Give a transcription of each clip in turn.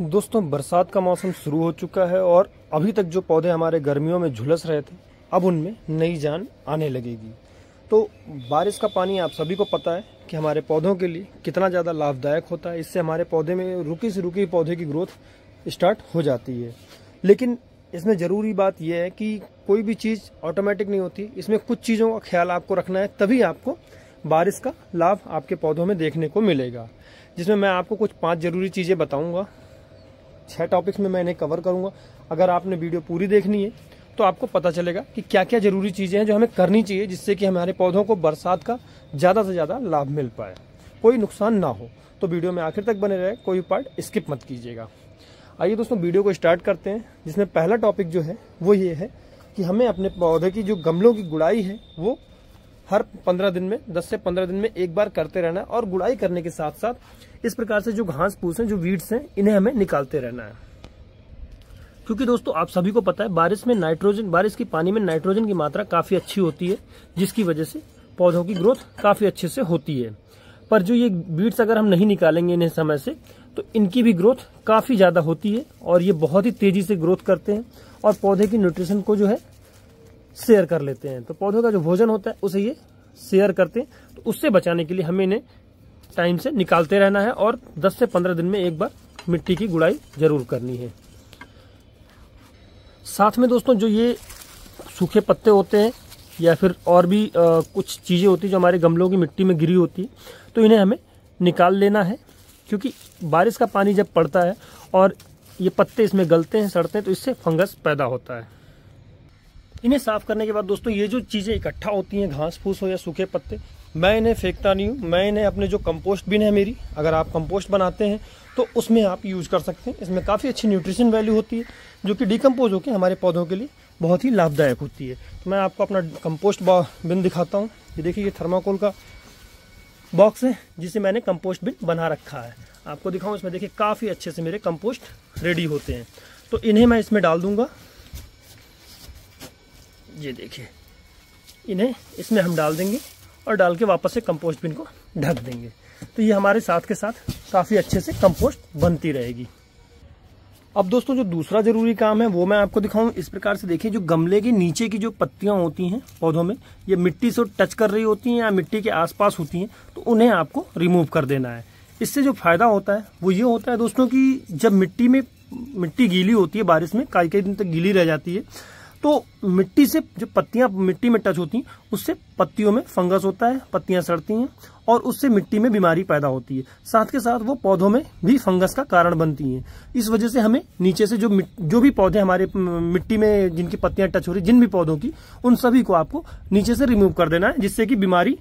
दोस्तों बरसात का मौसम शुरू हो चुका है और अभी तक जो पौधे हमारे गर्मियों में झुलस रहे थे अब उनमें नई जान आने लगेगी तो बारिश का पानी आप सभी को पता है कि हमारे पौधों के लिए कितना ज़्यादा लाभदायक होता है इससे हमारे पौधे में रुकी से रुकी पौधे की ग्रोथ स्टार्ट हो जाती है लेकिन इसमें ज़रूरी बात यह है कि कोई भी चीज़ ऑटोमेटिक नहीं होती इसमें कुछ चीज़ों का ख्याल आपको रखना है तभी आपको बारिश का लाभ आपके पौधों में देखने को मिलेगा जिसमें मैं आपको कुछ पांच ज़रूरी चीज़ें बताऊंगा छः टॉपिक्स में मैं इन्हें कवर करूंगा अगर आपने वीडियो पूरी देखनी है तो आपको पता चलेगा कि क्या क्या जरूरी चीज़ें हैं जो हमें करनी चाहिए जिससे कि हमारे पौधों को बरसात का ज़्यादा से ज़्यादा लाभ मिल पाए कोई नुकसान ना हो तो वीडियो में आखिर तक बने रहे कोई पार्ट स्किप मत कीजिएगा आइए दोस्तों वीडियो को स्टार्ट करते हैं जिसमें पहला टॉपिक जो है वो ये है कि हमें अपने पौधे की जो गमलों की गुड़ाई है वो हर पंद्रह दिन में दस से पंद्रह दिन में एक बार करते रहना है और गुड़ाई करने के साथ साथ इस प्रकार से जो घास फूस हैं जो वीड्स हैं इन्हें हमें निकालते रहना है क्योंकि दोस्तों आप सभी को पता है बारिश में नाइट्रोजन बारिश के पानी में नाइट्रोजन की मात्रा काफ़ी अच्छी होती है जिसकी वजह से पौधों की ग्रोथ काफ़ी अच्छे से होती है पर जो ये बीट्स अगर हम नहीं निकालेंगे इन्हें समय से तो इनकी भी ग्रोथ काफ़ी ज़्यादा होती है और ये बहुत ही तेज़ी से ग्रोथ करते हैं और पौधे की न्यूट्रिशन को जो है शेयर कर लेते हैं तो पौधों का जो भोजन होता है उसे ये शेयर करते हैं तो उससे बचाने के लिए हमें इन्हें टाइम से निकालते रहना है और 10 से 15 दिन में एक बार मिट्टी की गुड़ाई जरूर करनी है साथ में दोस्तों जो ये सूखे पत्ते होते हैं या फिर और भी आ, कुछ चीज़ें होती जो हमारे गमलों की मिट्टी में गिरी होती तो इन्हें हमें निकाल लेना है क्योंकि बारिश का पानी जब पड़ता है और ये पत्ते इसमें गलते हैं सड़ते हैं तो इससे फंगस पैदा होता है इन्हें साफ करने के बाद दोस्तों ये जो चीज़ें इकट्ठा होती हैं घास फूस हो या सूखे पत्ते मैं इन्हें फेंकता नहीं हूँ मैं इन्हें अपने जो कंपोस्ट बिन है मेरी अगर आप कंपोस्ट बनाते हैं तो उसमें आप यूज़ कर सकते हैं इसमें काफ़ी अच्छी न्यूट्रिशन वैल्यू होती है जो कि डिकम्पोज होकर हमारे पौधों के लिए बहुत ही लाभदायक होती है तो मैं आपको अपना कंपोस्ट बिन दिखाता हूँ ये देखिए ये थर्माकोल का बॉक्स है जिसे मैंने कंपोस्ट बिन बना रखा है आपको दिखाऊँ इसमें देखिए काफ़ी अच्छे से मेरे कंपोस्ट रेडी होते हैं तो इन्हें मैं इसमें डाल दूँगा ये देखिए इन्हें इसमें हम डाल देंगे और डाल के वापस से कंपोस्ट बिन को ढक देंगे तो ये हमारे साथ के साथ काफ़ी अच्छे से कंपोस्ट बनती रहेगी अब दोस्तों जो दूसरा जरूरी काम है वो मैं आपको दिखाऊं इस प्रकार से देखिए जो गमले के नीचे की जो पत्तियां होती हैं पौधों में ये मिट्टी से टच कर रही होती हैं या मिट्टी के आसपास होती हैं तो उन्हें आपको रिमूव कर देना है इससे जो फायदा होता है वो ये होता है दोस्तों कि जब मिट्टी में मिट्टी गीली होती है बारिश में कई कई दिन तक गीली रह जाती है तो मिट्टी से जो पत्तियां मिट्टी में टच होती हैं उससे पत्तियों में फंगस होता है पत्तियां सड़ती हैं और उससे मिट्टी में बीमारी पैदा होती है साथ के साथ वो पौधों में भी फंगस का कारण बनती हैं इस वजह से हमें नीचे से जो जो भी पौधे हमारे मिट्टी में जिनकी पत्तियां टच हो रही जिन भी पौधों की उन सभी को आपको नीचे से रिमूव कर देना है जिससे कि बीमारी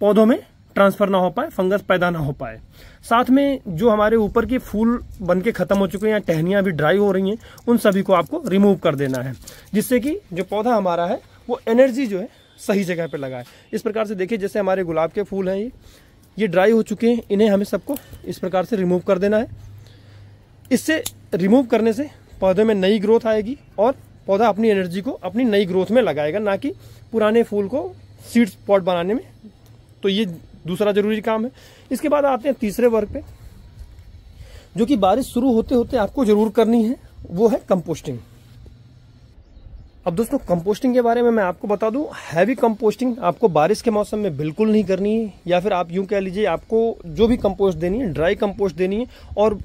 पौधों में ट्रांसफर ना हो पाए फंगस पैदा ना हो पाए साथ में जो हमारे ऊपर के फूल बन के ख़त्म हो चुके हैं या टहनियाँ भी ड्राई हो रही हैं उन सभी को आपको रिमूव कर देना है जिससे कि जो पौधा हमारा है वो एनर्जी जो है सही जगह पर लगाए इस प्रकार से देखिए जैसे हमारे गुलाब के फूल हैं ये ये ड्राई हो चुके हैं इन्हें हमें सबको इस प्रकार से रिमूव कर देना है इससे रिमूव करने से पौधे में नई ग्रोथ आएगी और पौधा अपनी एनर्जी को अपनी नई ग्रोथ में लगाएगा ना कि पुराने फूल को सीड्स पॉट बनाने में तो ये दूसरा जरूरी काम है इसके बाद आते हैं तीसरे वर्ग पे जो कि बारिश शुरू होते होते आपको जरूर करनी है वो है कंपोस्टिंग अब दोस्तों कंपोस्टिंग के बारे में मैं आपको बता दूं हैवी कंपोस्टिंग आपको बारिश के मौसम में बिल्कुल नहीं करनी है या फिर आप यूं कह लीजिए आपको जो भी कंपोस्ट देनी है ड्राई कंपोस्ट देनी है और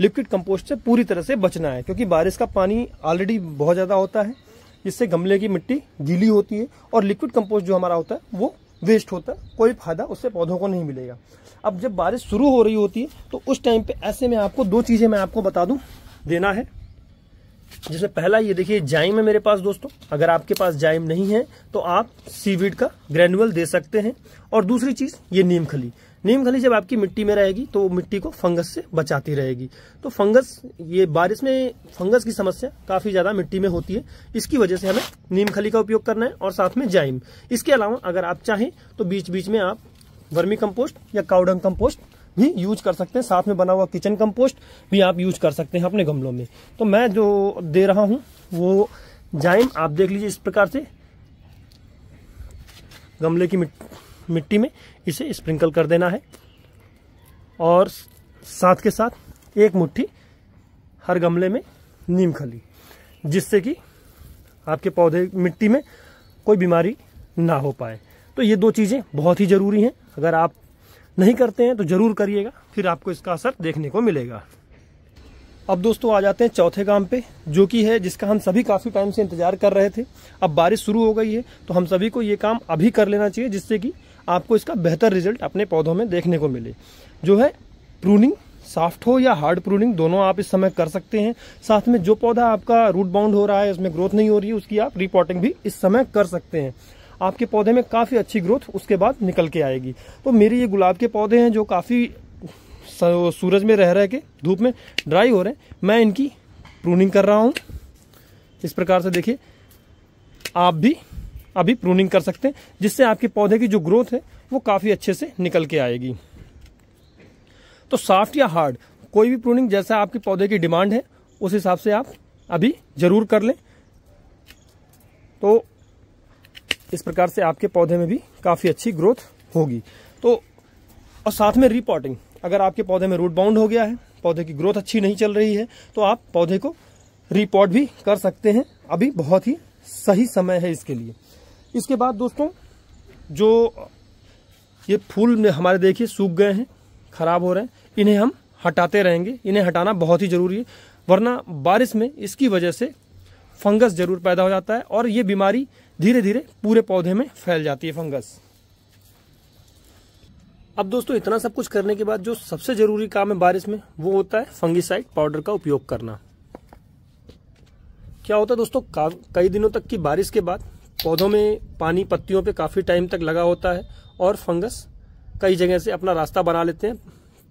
लिक्विड कंपोस्ट से पूरी तरह से बचना है क्योंकि बारिश का पानी ऑलरेडी बहुत ज़्यादा होता है जिससे गमले की मिट्टी गीली होती है और लिक्विड कंपोस्ट जो हमारा होता है वो वेस्ट होता है कोई फायदा उससे पौधों को नहीं मिलेगा अब जब बारिश शुरू हो रही होती है तो उस टाइम पे ऐसे में आपको दो चीजें मैं आपको बता दूं देना है जैसे पहला ये देखिए जाइम है मेरे पास दोस्तों अगर आपके पास जाइम नहीं है तो आप सीवीड का ग्रेनुअल दे सकते हैं और दूसरी चीज ये नीम खली नीम खली जब आपकी मिट्टी में रहेगी तो मिट्टी को फंगस से बचाती रहेगी तो फंगस ये बारिश में फंगस की समस्या काफ़ी ज़्यादा मिट्टी में होती है इसकी वजह से हमें नीम खली का उपयोग करना है और साथ में जाइम इसके अलावा अगर आप चाहें तो बीच बीच में आप वर्मी कंपोस्ट या काउडंग कंपोस्ट भी यूज कर सकते हैं साथ में बना हुआ किचन कंपोस्ट भी आप यूज कर सकते हैं अपने गमलों में तो मैं जो दे रहा हूँ वो जाइम आप देख लीजिए इस प्रकार से गमले की मिट्टी मिट्टी में इसे स्प्रिंकल कर देना है और साथ के साथ एक मुट्ठी हर गमले में नीम खली जिससे कि आपके पौधे मिट्टी में कोई बीमारी ना हो पाए तो ये दो चीज़ें बहुत ही ज़रूरी हैं अगर आप नहीं करते हैं तो ज़रूर करिएगा फिर आपको इसका असर देखने को मिलेगा अब दोस्तों आ जाते हैं चौथे काम पे जो कि है जिसका हम सभी काफ़ी टाइम से इंतज़ार कर रहे थे अब बारिश शुरू हो गई है तो हम सभी को ये काम अभी कर लेना चाहिए जिससे कि आपको इसका बेहतर रिजल्ट अपने पौधों में देखने को मिले जो है प्रूनिंग सॉफ्ट हो या हार्ड प्रूनिंग दोनों आप इस समय कर सकते हैं साथ में जो पौधा आपका रूट बाउंड हो रहा है उसमें ग्रोथ नहीं हो रही है उसकी आप रिपोर्टिंग भी इस समय कर सकते हैं आपके पौधे में काफ़ी अच्छी ग्रोथ उसके बाद निकल के आएगी तो मेरे ये गुलाब के पौधे हैं जो काफ़ी सूरज में रह रह के धूप में ड्राई हो रहे हैं मैं इनकी प्रूनिंग कर रहा हूँ इस प्रकार से देखिए आप भी अभी प्रूनिंग कर सकते हैं जिससे आपके पौधे की जो ग्रोथ है वो काफ़ी अच्छे से निकल के आएगी तो सॉफ्ट या हार्ड कोई भी प्रूनिंग जैसा आपके पौधे की डिमांड है उस हिसाब से आप अभी ज़रूर कर लें तो इस प्रकार से आपके पौधे में भी काफ़ी अच्छी ग्रोथ होगी तो और साथ में रिपोर्टिंग अगर आपके पौधे में रूट बाउंड हो गया है पौधे की ग्रोथ अच्छी नहीं चल रही है तो आप पौधे को रिपोर्ट भी कर सकते हैं अभी बहुत ही सही समय है इसके लिए इसके बाद दोस्तों जो ये फूल हमारे देखिए सूख गए हैं खराब हो रहे हैं इन्हें हम हटाते रहेंगे इन्हें हटाना बहुत ही ज़रूरी है वरना बारिश में इसकी वजह से फंगस जरूर पैदा हो जाता है और ये बीमारी धीरे धीरे पूरे पौधे में फैल जाती है फंगस अब दोस्तों इतना सब कुछ करने के बाद जो सबसे जरूरी काम है बारिश में वो होता है फंगिसाइड पाउडर का उपयोग करना क्या होता है दोस्तों कई दिनों तक की बारिश के बाद पौधों में पानी पत्तियों पे काफ़ी टाइम तक लगा होता है और फंगस कई जगह से अपना रास्ता बना लेते हैं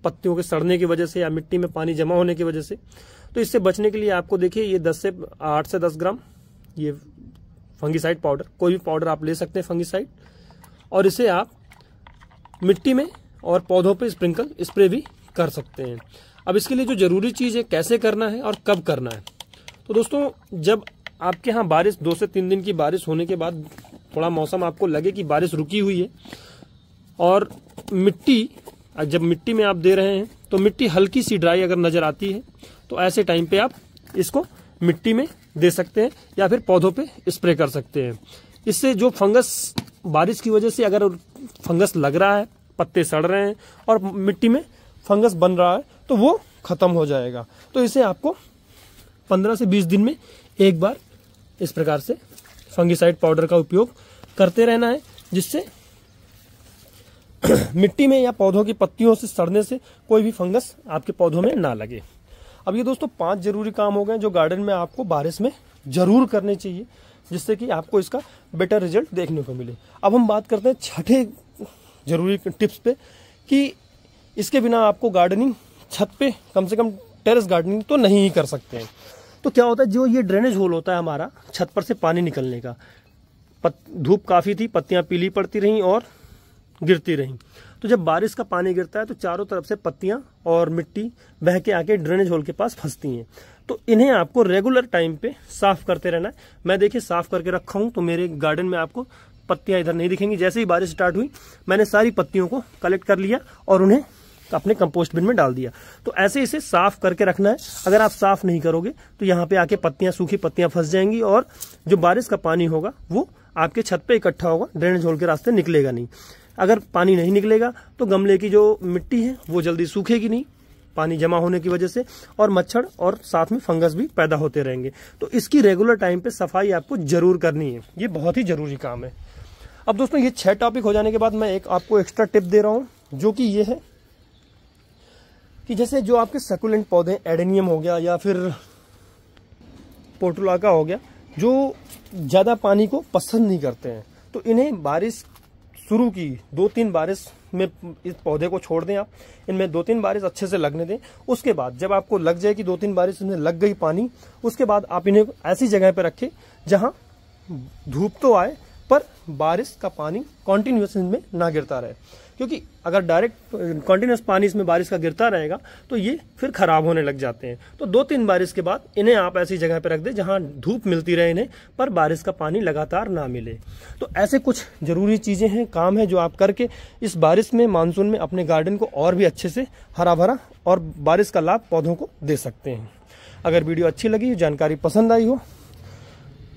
पत्तियों के सड़ने की वजह से या मिट्टी में पानी जमा होने की वजह से तो इससे बचने के लिए आपको देखिए ये दस से आठ से दस ग्राम ये फंगिसाइड पाउडर कोई भी पाउडर आप ले सकते हैं फंगिसाइड और इसे आप मिट्टी में और पौधों पर स्प्रिंकल स्प्रे भी कर सकते हैं अब इसके लिए जो ज़रूरी चीज़ है कैसे करना है और कब करना है तो दोस्तों जब आपके यहाँ बारिश दो से तीन दिन की बारिश होने के बाद थोड़ा मौसम आपको लगे कि बारिश रुकी हुई है और मिट्टी जब मिट्टी में आप दे रहे हैं तो मिट्टी हल्की सी ड्राई अगर नज़र आती है तो ऐसे टाइम पे आप इसको मिट्टी में दे सकते हैं या फिर पौधों पे स्प्रे कर सकते हैं इससे जो फंगस बारिश की वजह से अगर फंगस लग रहा है पत्ते सड़ रहे हैं और मिट्टी में फंगस बन रहा है तो वो ख़त्म हो जाएगा तो इसे आपको पंद्रह से बीस दिन में एक बार इस प्रकार से फंगिसाइड पाउडर का उपयोग करते रहना है जिससे मिट्टी में या पौधों की पत्तियों से सड़ने से कोई भी फंगस आपके पौधों में ना लगे अब ये दोस्तों पांच जरूरी काम हो गए जो गार्डन में आपको बारिश में जरूर करने चाहिए जिससे कि आपको इसका बेटर रिजल्ट देखने को मिले अब हम बात करते हैं छठे जरूरी टिप्स पे कि इसके बिना आपको गार्डनिंग छत पे कम से कम टेरेस गार्डनिंग तो नहीं ही कर सकते हैं तो क्या होता है जो ये ड्रेनेज होल होता है हमारा छत पर से पानी निकलने का धूप काफ़ी थी पत्तियाँ पीली पड़ती रहीं और गिरती रहीं तो जब बारिश का पानी गिरता है तो चारों तरफ से पत्तियाँ और मिट्टी बह के आके ड्रेनेज होल के पास फंसती हैं तो इन्हें आपको रेगुलर टाइम पे साफ करते रहना है मैं देखिए साफ करके रखा हूँ तो मेरे गार्डन में आपको पत्तियाँ इधर नहीं दिखेंगी जैसे ही बारिश स्टार्ट हुई मैंने सारी पत्तियों को कलेक्ट कर लिया और उन्हें अपने कंपोस्ट बिन में डाल दिया तो ऐसे इसे साफ करके रखना है अगर आप साफ नहीं करोगे तो यहाँ पे आके पत्तियां सूखी पत्तियां फंस जाएंगी और जो बारिश का पानी होगा वो आपके छत पे इकट्ठा होगा ड्रेनेज होल के रास्ते निकलेगा नहीं अगर पानी नहीं निकलेगा तो गमले की जो मिट्टी है वो जल्दी सूखेगी नहीं पानी जमा होने की वजह से और मच्छर और साथ में फंगस भी पैदा होते रहेंगे तो इसकी रेगुलर टाइम पे सफाई आपको जरूर करनी है ये बहुत ही जरूरी काम है अब दोस्तों ये छह टॉपिक हो जाने के बाद मैं एक आपको एक्स्ट्रा टिप दे रहा हूँ जो कि ये है कि जैसे जो आपके सकुलेंट पौधे एडेनियम हो गया या फिर पोर्टुलाका हो गया जो ज़्यादा पानी को पसंद नहीं करते हैं तो इन्हें बारिश शुरू की दो तीन बारिश में इस पौधे को छोड़ दें आप इनमें दो तीन बारिश अच्छे से लगने दें उसके बाद जब आपको लग जाए कि दो तीन बारिश इनमें लग गई पानी उसके बाद आप इन्हें ऐसी जगह पर रखें जहाँ धूप तो आए पर बारिश का पानी कॉन्टिन्यूस इनमें ना गिरता रहे क्योंकि अगर डायरेक्ट कंटिन्यूस पानी इसमें बारिश का गिरता रहेगा तो ये फिर खराब होने लग जाते हैं तो दो तीन बारिश के बाद इन्हें आप ऐसी जगह पर रख दें जहाँ धूप मिलती रहे इन्हें पर बारिश का पानी लगातार ना मिले तो ऐसे कुछ ज़रूरी चीज़ें हैं काम है जो आप करके इस बारिश में मानसून में अपने गार्डन को और भी अच्छे से हरा भरा और बारिश का लाभ पौधों को दे सकते हैं अगर वीडियो अच्छी लगी जानकारी पसंद आई हो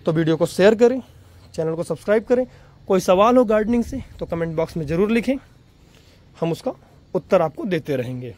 तो वीडियो को शेयर करें चैनल को सब्सक्राइब करें कोई सवाल हो गार्डनिंग से तो कमेंट बॉक्स में ज़रूर लिखें हम उसका उत्तर आपको देते रहेंगे